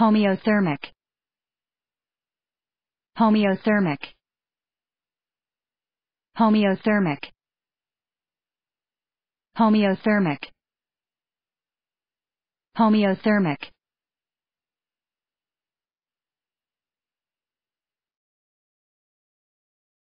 homeothermic homeothermic homeothermic homeothermic homeothermic